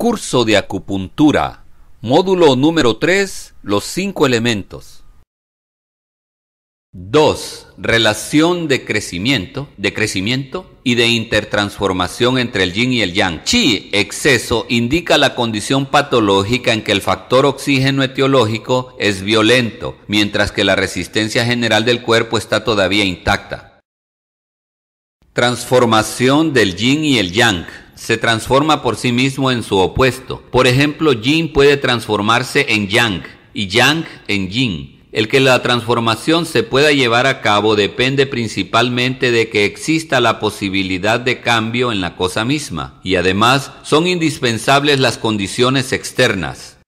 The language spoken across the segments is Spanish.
Curso de acupuntura, módulo número 3, los cinco elementos. 2. Relación de crecimiento, de crecimiento y de intertransformación entre el yin y el yang. Chi, exceso, indica la condición patológica en que el factor oxígeno etiológico es violento, mientras que la resistencia general del cuerpo está todavía intacta. Transformación del yin y el yang se transforma por sí mismo en su opuesto. Por ejemplo, Yin puede transformarse en Yang y Yang en Yin. El que la transformación se pueda llevar a cabo depende principalmente de que exista la posibilidad de cambio en la cosa misma, y además son indispensables las condiciones externas.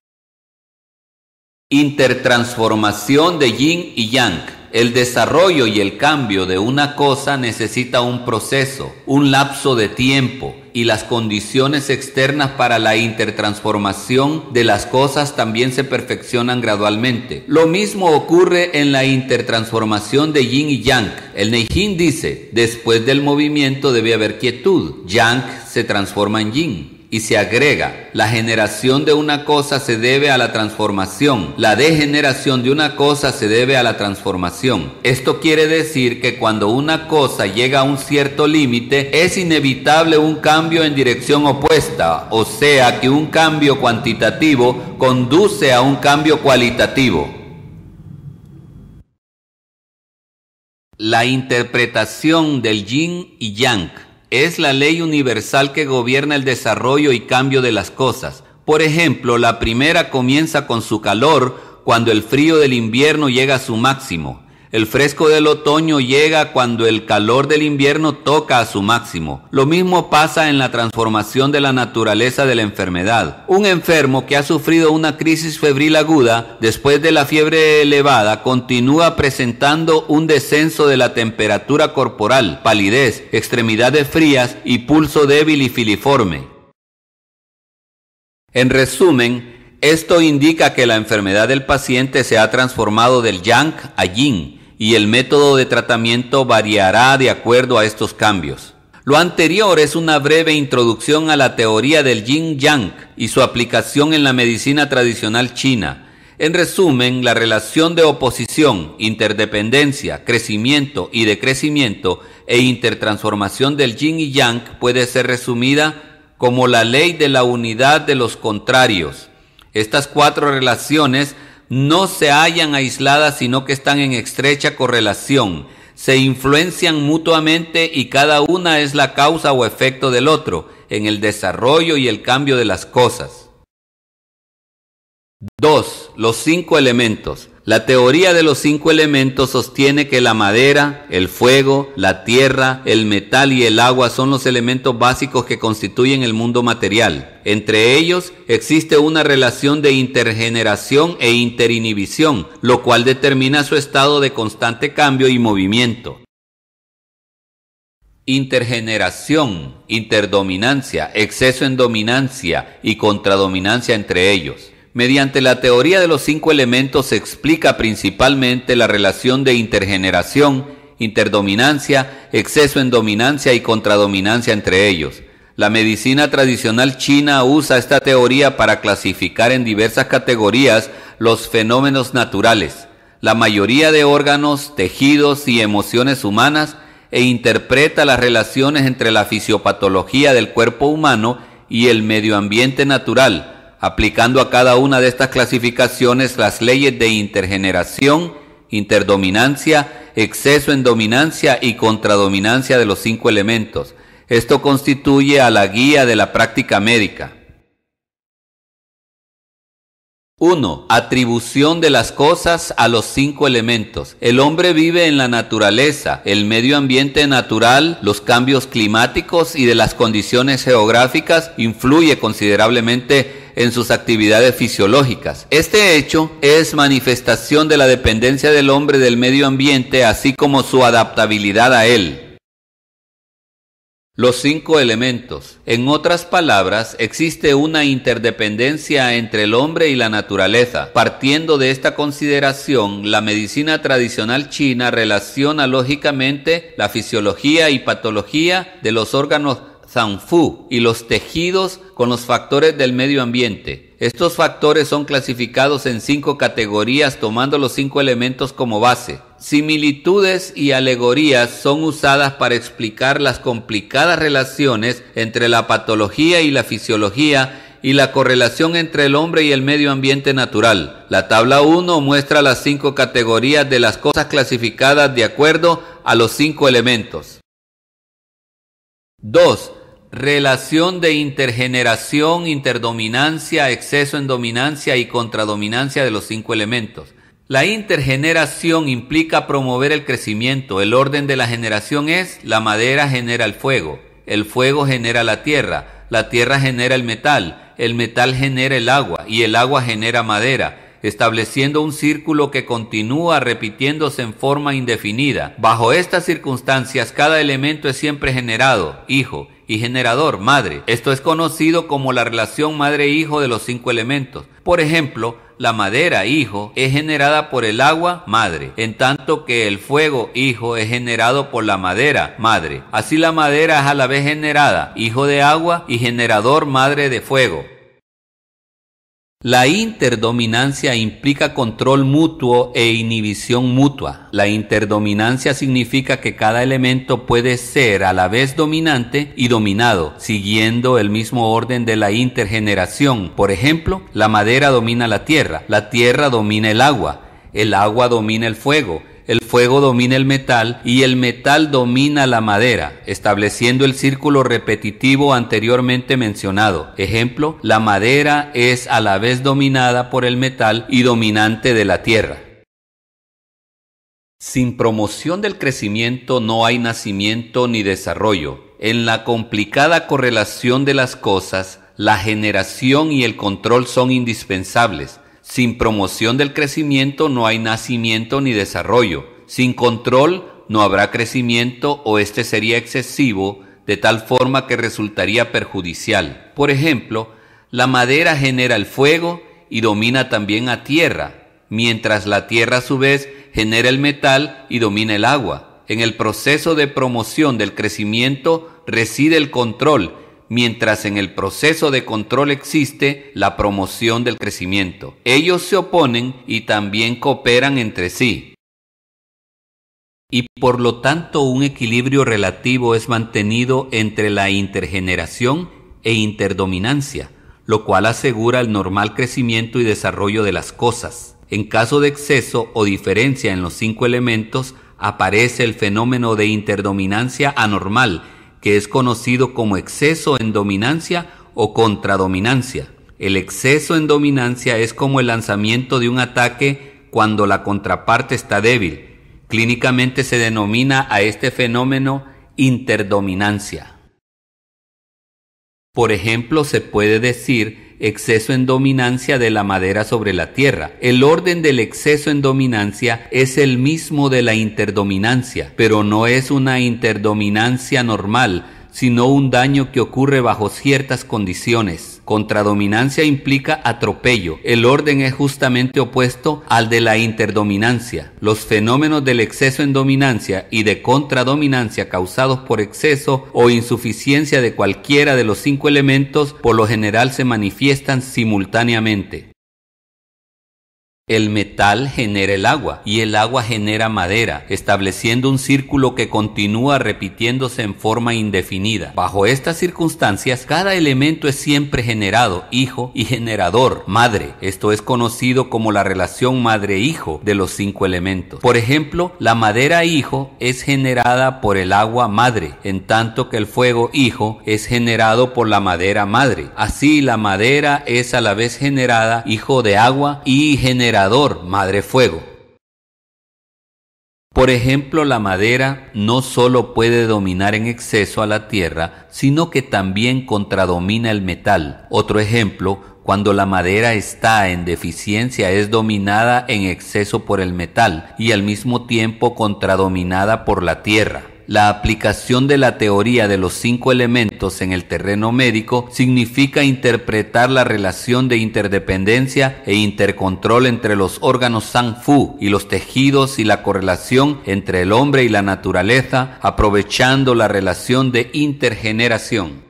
Intertransformación de yin y yang. El desarrollo y el cambio de una cosa necesita un proceso, un lapso de tiempo y las condiciones externas para la intertransformación de las cosas también se perfeccionan gradualmente. Lo mismo ocurre en la intertransformación de yin y yang. El Neijin dice, después del movimiento debe haber quietud. Yang se transforma en yin y se agrega, la generación de una cosa se debe a la transformación, la degeneración de una cosa se debe a la transformación. Esto quiere decir que cuando una cosa llega a un cierto límite, es inevitable un cambio en dirección opuesta, o sea que un cambio cuantitativo conduce a un cambio cualitativo. La interpretación del yin y yang es la ley universal que gobierna el desarrollo y cambio de las cosas. Por ejemplo, la primera comienza con su calor cuando el frío del invierno llega a su máximo. El fresco del otoño llega cuando el calor del invierno toca a su máximo. Lo mismo pasa en la transformación de la naturaleza de la enfermedad. Un enfermo que ha sufrido una crisis febril aguda después de la fiebre elevada continúa presentando un descenso de la temperatura corporal, palidez, extremidades frías y pulso débil y filiforme. En resumen, esto indica que la enfermedad del paciente se ha transformado del yang a yin y el método de tratamiento variará de acuerdo a estos cambios. Lo anterior es una breve introducción a la teoría del yin yang y su aplicación en la medicina tradicional china. En resumen, la relación de oposición, interdependencia, crecimiento y decrecimiento e intertransformación del yin y yang puede ser resumida como la ley de la unidad de los contrarios. Estas cuatro relaciones no se hallan aisladas, sino que están en estrecha correlación, se influencian mutuamente y cada una es la causa o efecto del otro en el desarrollo y el cambio de las cosas. 2. Los cinco elementos. La teoría de los cinco elementos sostiene que la madera, el fuego, la tierra, el metal y el agua son los elementos básicos que constituyen el mundo material. Entre ellos existe una relación de intergeneración e interinhibición, lo cual determina su estado de constante cambio y movimiento. Intergeneración, interdominancia, exceso en dominancia y contradominancia entre ellos mediante la teoría de los cinco elementos se explica principalmente la relación de intergeneración, interdominancia, exceso en dominancia y contradominancia entre ellos. La medicina tradicional china usa esta teoría para clasificar en diversas categorías los fenómenos naturales, la mayoría de órganos, tejidos y emociones humanas e interpreta las relaciones entre la fisiopatología del cuerpo humano y el medio ambiente natural, aplicando a cada una de estas clasificaciones las leyes de intergeneración, interdominancia, exceso en dominancia y contradominancia de los cinco elementos. Esto constituye a la guía de la práctica médica. 1. Atribución de las cosas a los cinco elementos. El hombre vive en la naturaleza, el medio ambiente natural, los cambios climáticos y de las condiciones geográficas influye considerablemente en sus actividades fisiológicas. Este hecho es manifestación de la dependencia del hombre del medio ambiente, así como su adaptabilidad a él. Los cinco elementos. En otras palabras, existe una interdependencia entre el hombre y la naturaleza. Partiendo de esta consideración, la medicina tradicional china relaciona lógicamente la fisiología y patología de los órganos Sanfu y los tejidos con los factores del medio ambiente. Estos factores son clasificados en cinco categorías tomando los cinco elementos como base. Similitudes y alegorías son usadas para explicar las complicadas relaciones entre la patología y la fisiología y la correlación entre el hombre y el medio ambiente natural. La tabla 1 muestra las cinco categorías de las cosas clasificadas de acuerdo a los cinco elementos. 2 relación de intergeneración, interdominancia, exceso en dominancia y contradominancia de los cinco elementos. La intergeneración implica promover el crecimiento. El orden de la generación es la madera genera el fuego, el fuego genera la tierra, la tierra genera el metal, el metal genera el agua y el agua genera madera estableciendo un círculo que continúa repitiéndose en forma indefinida. Bajo estas circunstancias, cada elemento es siempre generado, hijo, y generador, madre. Esto es conocido como la relación madre-hijo de los cinco elementos. Por ejemplo, la madera, hijo, es generada por el agua, madre, en tanto que el fuego, hijo, es generado por la madera, madre. Así la madera es a la vez generada, hijo de agua, y generador, madre de fuego. La interdominancia implica control mutuo e inhibición mutua. La interdominancia significa que cada elemento puede ser a la vez dominante y dominado, siguiendo el mismo orden de la intergeneración. Por ejemplo, la madera domina la tierra, la tierra domina el agua, el agua domina el fuego, el fuego domina el metal y el metal domina la madera, estableciendo el círculo repetitivo anteriormente mencionado. Ejemplo, la madera es a la vez dominada por el metal y dominante de la tierra. Sin promoción del crecimiento no hay nacimiento ni desarrollo. En la complicada correlación de las cosas, la generación y el control son indispensables. Sin promoción del crecimiento no hay nacimiento ni desarrollo. Sin control no habrá crecimiento o este sería excesivo de tal forma que resultaría perjudicial. Por ejemplo, la madera genera el fuego y domina también a tierra, mientras la tierra a su vez genera el metal y domina el agua. En el proceso de promoción del crecimiento reside el control mientras en el proceso de control existe la promoción del crecimiento. Ellos se oponen y también cooperan entre sí. Y por lo tanto un equilibrio relativo es mantenido entre la intergeneración e interdominancia, lo cual asegura el normal crecimiento y desarrollo de las cosas. En caso de exceso o diferencia en los cinco elementos, aparece el fenómeno de interdominancia anormal, que es conocido como exceso en dominancia o contradominancia. El exceso en dominancia es como el lanzamiento de un ataque cuando la contraparte está débil. Clínicamente se denomina a este fenómeno interdominancia. Por ejemplo, se puede decir exceso en dominancia de la madera sobre la tierra. El orden del exceso en dominancia es el mismo de la interdominancia, pero no es una interdominancia normal, sino un daño que ocurre bajo ciertas condiciones. Contradominancia implica atropello. El orden es justamente opuesto al de la interdominancia. Los fenómenos del exceso en dominancia y de contradominancia causados por exceso o insuficiencia de cualquiera de los cinco elementos por lo general se manifiestan simultáneamente. El metal genera el agua y el agua genera madera, estableciendo un círculo que continúa repitiéndose en forma indefinida. Bajo estas circunstancias, cada elemento es siempre generado, hijo y generador, madre. Esto es conocido como la relación madre-hijo de los cinco elementos. Por ejemplo, la madera hijo es generada por el agua madre, en tanto que el fuego hijo es generado por la madera madre. Así, la madera es a la vez generada hijo de agua y generada Madre Fuego. Por ejemplo, la madera no solo puede dominar en exceso a la tierra, sino que también contradomina el metal. Otro ejemplo, cuando la madera está en deficiencia es dominada en exceso por el metal y al mismo tiempo contradominada por la tierra. La aplicación de la teoría de los cinco elementos en el terreno médico significa interpretar la relación de interdependencia e intercontrol entre los órganos Fu y los tejidos y la correlación entre el hombre y la naturaleza, aprovechando la relación de intergeneración.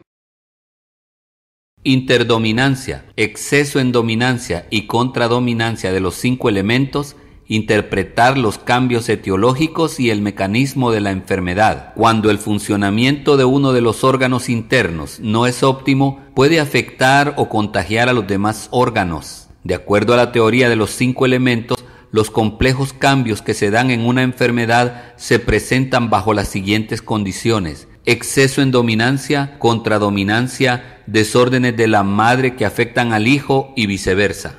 Interdominancia, exceso en dominancia y contradominancia de los cinco elementos interpretar los cambios etiológicos y el mecanismo de la enfermedad. Cuando el funcionamiento de uno de los órganos internos no es óptimo, puede afectar o contagiar a los demás órganos. De acuerdo a la teoría de los cinco elementos, los complejos cambios que se dan en una enfermedad se presentan bajo las siguientes condiciones. Exceso en dominancia, contradominancia, desórdenes de la madre que afectan al hijo y viceversa.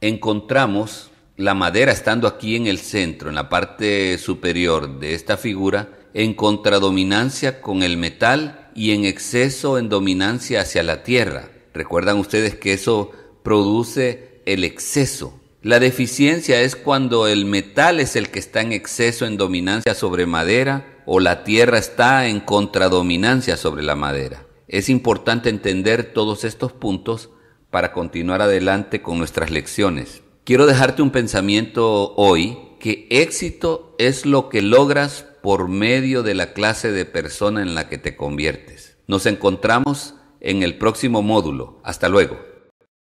Encontramos la madera estando aquí en el centro, en la parte superior de esta figura, en contradominancia con el metal y en exceso en dominancia hacia la tierra. Recuerdan ustedes que eso produce el exceso. La deficiencia es cuando el metal es el que está en exceso en dominancia sobre madera o la tierra está en contradominancia sobre la madera. Es importante entender todos estos puntos para continuar adelante con nuestras lecciones. Quiero dejarte un pensamiento hoy que éxito es lo que logras por medio de la clase de persona en la que te conviertes. Nos encontramos en el próximo módulo. Hasta luego.